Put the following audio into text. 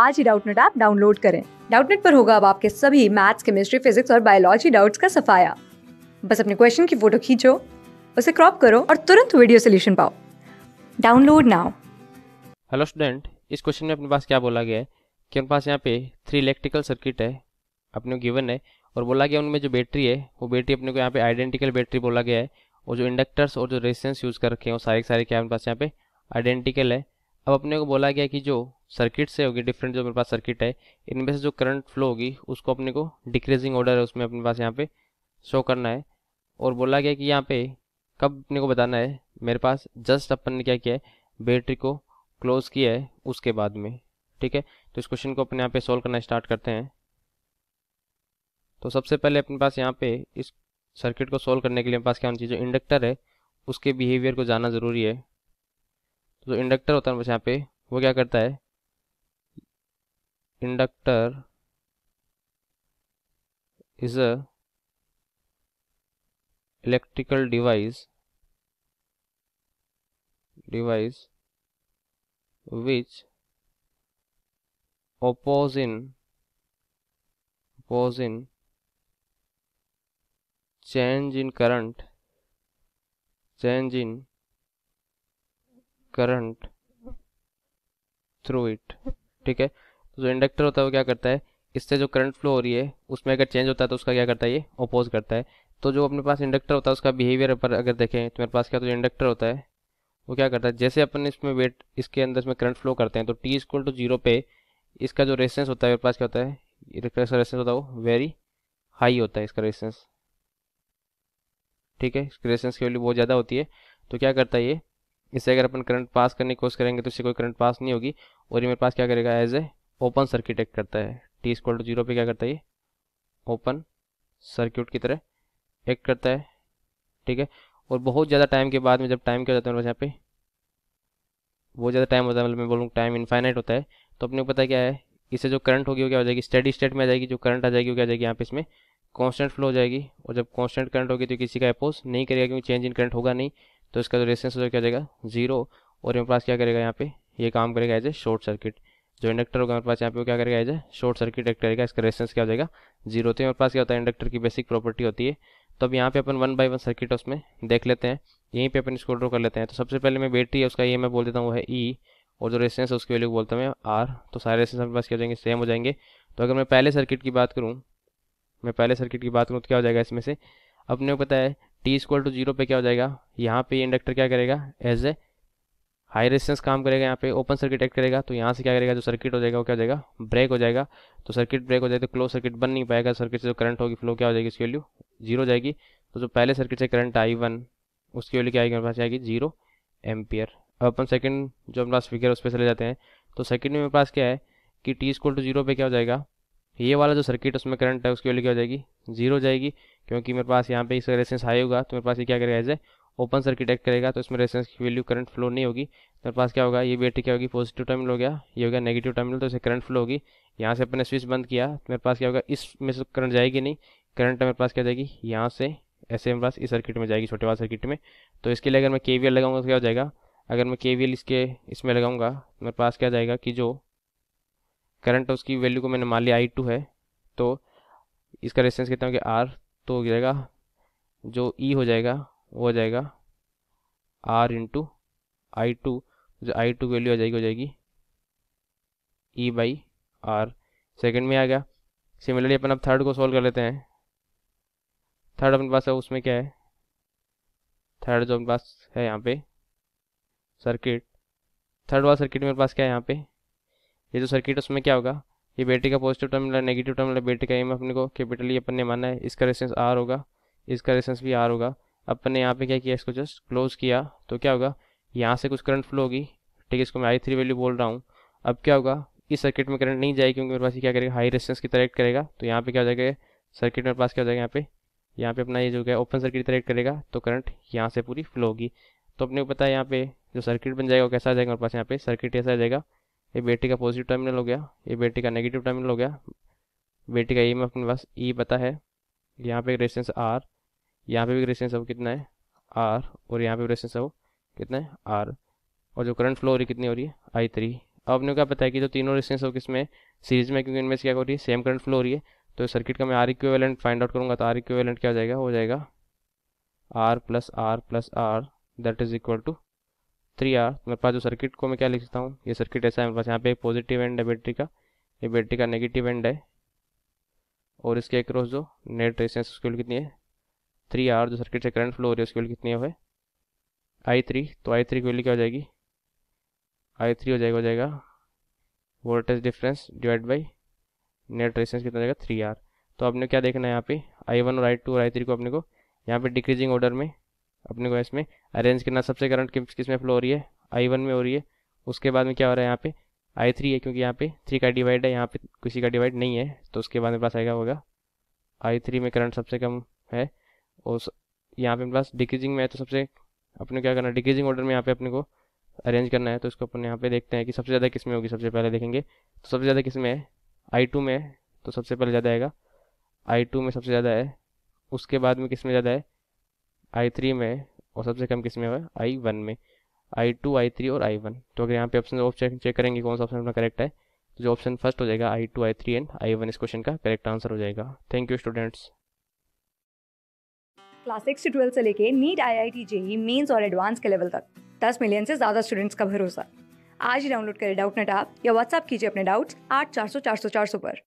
आज ही Doubtnut app download करें डाउटनेट पर होगा अब आपके सभी मैथ्स केमिस्ट्री फिजिक्स और बायोलॉजी डाउट्स का सफाया बस अपने क्वेश्चन की फोटो खींचो उसे क्रॉप करो और तुरंत वीडियो सोल्यूशन पाओ डाउनलोड नाउ हेलो स्टूडेंट इस क्वेश्चन में अपने पास क्या बोला गया है कि अपने पास यहाँ पे थ्री इलेक्ट्रिकल सर्किट है अपने गिवन है और बोला गया उनमें जो बैटरी है वो बैटरी अपने को यहाँ पे आइडेंटिकल बैटरी बोला गया है और जो इंडक्टर्स और जो रेजिस्टेंस यूज़ कर रखे हैं वो सारे सारे क्या अपने पास यहाँ पे आइडेंटिकल है अब अपने को बोला गया कि जो सर्किट से होगी डिफरेंट जो मेरे पास सर्किट है इनमें से जो करंट फ्लो होगी उसको अपने को डिक्रीजिंग ऑर्डर है उसमें अपने पास यहाँ पे शो करना है और बोला गया कि यहाँ पे कब अपने को बताना है मेरे पास जस्ट अपन ने क्या किया है बैटरी को क्लोज किया है उसके बाद में ठीक है तो इस क्वेश्चन को अपने यहाँ पे सोल्व करना स्टार्ट करते हैं तो सबसे पहले अपने पास यहाँ पे इस सर्किट को सोल्व करने के लिए पास क्या होना चाहिए जो इंडक्टर है उसके बिहेवियर को जाना ज़रूरी है जो इंडक्टर होता है यहाँ पे वो क्या करता है inductor is a electrical device device which oppose in oppose in change in current change in current through it ठीक है तो जो इंडक्टर होता है वो क्या करता है इससे जो करंट फ्लो हो रही है उसमें अगर चेंज होता है तो उसका क्या करता है ये अपोज करता है तो जो अपने पास इंडक्टर होता है उसका बिहेवियर पर अगर देखें तो मेरे पास क्या तो इंडक्टर होता है वो क्या करता है जैसे अपन इसमें वेट इसके अंदर इसमें करंट फ्लो करते हैं तो टी इक्वल टू जीरो पे इसका जो रेसेंस होता है मेरे पास क्या होता है रेसेंस होता है वो वेरी हाई होता है इसका रेसेंस ठीक है इसके रेसेंस की वैल्यू बहुत ज़्यादा होती है तो क्या करता है ये इससे अगर अपन करंट पास करने की कोशिश करेंगे तो इससे कोई करंट पास नहीं होगी और ये मेरे पास क्या करेगा as a open circuit act करता है टी स्क्वल टू जीरो पे क्या करता है ये ओपन सर्किट की तरह एक्ट करता है ठीक है और बहुत ज़्यादा टाइम के बाद में जब टाइम क्या हो जाता है मेरे यहाँ पे बहुत ज़्यादा टाइम होता है मतलब मैं बोलूँ टाइम इन्फाइनाइट होता है तो अपने को पता क्या है इससे जो करंट होगी वो क्या हो जाएगी स्टडी स्टेट में आ जाएगी जो करंट आ जाएगी वो क्या जाएगी यहाँ पे इसमें कॉन्स्टेंट फ्लो हो जाएगी और जब कॉन्स्टेंट करंट होगी तो किसी का अपोज नहीं करेगा क्योंकि चेंज इन करंट होगा नहीं तो इसका जो रेजिस्टेंस हो क्या जाएगा जीरो और हमारे पास क्या करेगा यहाँ पे ये काम करेगा एज ए शॉर्ट सर्किट जो इंडक्टर होगा हमारे पास यहाँ पे वो क्या करेगा as a short circuit act करेगा इसका रेजिस्टेंस क्या हो जाएगा जीरो तो हमारे पास क्या होता है इंडक्टर की बेसिक प्रॉपर्टी होती है तो अब यहाँ पे अपन वन बाई वन सर्किट उसमें देख लेते हैं यहीं पे अपन इसको ड्रो कर लेते हैं तो सबसे पहले मैं बैटरी है उसका ये मैं बोल देता हूँ वो है ई e. और जो रेजिस्टेंस है उसकी वैल्यू बोलता हूँ मैं आर तो सारे रेजिस्टेंस हमारे पास क्या हो जाएंगे सेम हो जाएंगे तो अगर मैं पहले सर्किट की बात करूँ मैं पहले सर्किट की बात करूँ तो क्या हो जाएगा इसमें से अपने को पता है टी इक्वल टू जीरो पे क्या हो जाएगा यहाँ पे इंडक्टर क्या करेगा एज ए हाई रेजिस्टेंस काम करेगा यहाँ पे ओपन सर्किट एक्ट करेगा तो यहाँ से क्या करेगा जो सर्किट हो जाएगा वो क्या हो जाएगा ब्रेक हो जाएगा तो सर्किट ब्रेक हो जाएगा तो क्लोज सर्किट बन नहीं पाएगा सर्किट से जो करंट होगी फ्लो क्या हो जाएगी उसकी वैल्यू जीरो जाएगी तो जो पहले सर्किट से करंट आई वन उसकी वैल्यू क्या आएगी हमारे पास आएगी जीरो एम्पियर अब अपन सेकंड जो हमारे पास फिगर उस पर चले जाते हैं तो सेकंड में मेरे पास क्या है कि टी इक्वल टू जीरो पे क्या हो जाएगा ये वाला जो सर्किट उसमें करंट है उसकी वैल्यू क्या हो जाएगी जीरो हो जाएगी क्योंकि मेरे पास यहाँ पे इस रेसेंस हाई होगा तो मेरे पास ये क्या करेगा as a open circuit act करेगा तो इसमें रेसेंस की वैल्यू करंट फ्लो नहीं होगी तो मेरे पास क्या होगा ये बैटरी क्या होगी पॉजिटिव टर्मिनल हो गया ये हो गया नेगेटिव टर्मिनल तो इसे करंट फ्लो होगी यहाँ से अपने स्विच बंद किया तो मेरे पास क्या होगा इसमें से करंट जाएगी नहीं करंट मेरे पास क्या जाएगी यहाँ से ऐसे मेरे पास इस सर्किट में जाएगी छोटे वाले सर्किट में तो इसके लिए अगर मैं के लगाऊंगा तो क्या हो जाएगा अगर मैं के इसके इसमें लगाऊंगा तो मेरे पास क्या जाएगा कि जो करंट तो उसकी वैल्यू को मैंने मान लिया आई टू है तो इसका रेजिस्टेंस कहता हूँ कि आर तो हो जाएगा जो ई e हो जाएगा वो हो जाएगा आर इंटू आई टू जो आई टू वैल्यू आ जाएगी हो जाएगी ई बाई आर सेकेंड में आ गया सिमिलरली अपन अब थर्ड को सॉल्व कर लेते हैं थर्ड अपने पास है उसमें क्या है थर्ड जो अपने पास है यहाँ पे सर्किट थर्ड वाला सर्किट मेरे पास क्या है यहाँ पे ये जो सर्किट है उसमें क्या होगा ये बैटरी का positive terminal negative terminal battery का एम अपने को कैपिटल अपन ने माना है इसका रेसेंस आर होगा इसका रेसेंस भी आर होगा अपन ने यहाँ पे क्या किया इसको जस्ट क्लोज किया तो क्या होगा यहाँ से कुछ करंट फ्लो होगी ठीक है इसको मैं आई थ्री वैल्यू बोल रहा हूँ अब क्या होगा इस सर्किट में करंट नहीं जाएगी क्योंकि मेरे पास ये क्या करेगा हाई रेसिस्टेंस की तरह करेगा तो यहाँ पे क्या हो जाएगा सर्किट मेरे पास क्या हो जाएगा यहाँ पे यहाँ पे अपना ये जो है ओपन सर्किट तरह करेगा तो करंट यहाँ से पूरी फ्लो होगी तो अपने को पता है यहाँ पे जो सर्किट बन जाएगा वो कैसा आ जाएगा मेरे पास यहाँ पे सर्किट ऐसा आ जाएगा ये बैटरी का पॉजिटिव टर्मिनल हो गया ये बैटरी का नेगेटिव टर्मिनल हो गया बैटरी का ई में अपने पास ई e पता है यहाँ पे रेजिस्टेंस आर यहाँ पे भी रेजिस्टेंस अब कितना है आर और यहाँ पे भी रेजिस्टेंस अब कितना है आर और जो करंट फ्लो हो रही कितनी हो रही है आई थ्री अब अपने क्या पता है कि जो तीनों रेजिस्टेंस हो किस में सीरीज में क्योंकि इनमें से क्या हो रही है सेम करंट फ्लो हो रही है तो सर्किट का मैं आर इक्वेलेंट फाइंड आउट करूँगा तो आर इक्वेलेंट क्या हो जाएगा हो जाएगा R plus R plus R that is equal to three R तो मेरे पास जो सर्किट को मैं क्या लिख सकता हूँ ये सर्किट ऐसा है मेरे पास यहाँ पे एक पॉजिटिव एंड है बैटरी का ये बैटरी का नेगेटिव एंड है और इसके रोज जो नेट रेसेंस उसकी लिए कितनी है थ्री आर जो सर्किट से करंट फ्लो हो रही है उसकी वैल्यू कितनी है आई थ्री तो आई थ्री की वैल्यू क्या हो जाएगी आई थ्री हो जाएगा हो जाएगा voltage difference divide by net resistance कितना हो जाएगा थ्री आर तो आपने क्या देखना है यहाँ पे आई वन और आई टू और आई थ्री को अपने को यहाँ पे डिक्रीजिंग ऑर्डर में अपने को इसमें अरेंज करना सबसे करंट किस किस में फ्लो हो रही है आई वन में हो रही है उसके बाद में क्या हो रहा है यहाँ पे आई थ्री है क्योंकि यहाँ पे थ्री का डिवाइड है यहाँ पे किसी का डिवाइड नहीं है तो उसके बाद में पास आएगा होगा आई थ्री में करंट सबसे कम है और यहाँ पे पास डिक्रीजिंग में है तो सबसे अपने क्या करना है डिक्रीजिंग ऑर्डर में यहाँ पे अपने को अरेंज करना है तो इसको अपन यहाँ पे देखते हैं कि सबसे ज़्यादा किस में होगी सबसे पहले देखेंगे तो सबसे ज़्यादा किस में है आई टू में है तो सबसे पहले ज़्यादा आएगा आई टू में सबसे ज़्यादा है उसके बाद में किस में ज़्यादा है आई थ्री में और सबसे कम किस में हुआ आई वन में आई टू आई थ्री और आई वन तो अगर यहाँ पे ऑप्शन ऑफ चेक करेंगे कौन सा ऑप्शन अपना करेक्ट है तो जो ऑप्शन फर्स्ट हो जाएगा I two I three and I one इस क्वेश्चन का करेक्ट आंसर हो जाएगा thank you students class six से ट्वेल्थ से लेके NEET IIT JEE mains और एडवांस के लेवल तक दस मिलियन से ज्यादा स्टूडेंट्स का भरोसा आज ही डाउनलोड करें डाउट नेट आप या व्हाट्सअप कीजिए अपने डाउट्स आठ चार सौ चार सौ चार सौ पर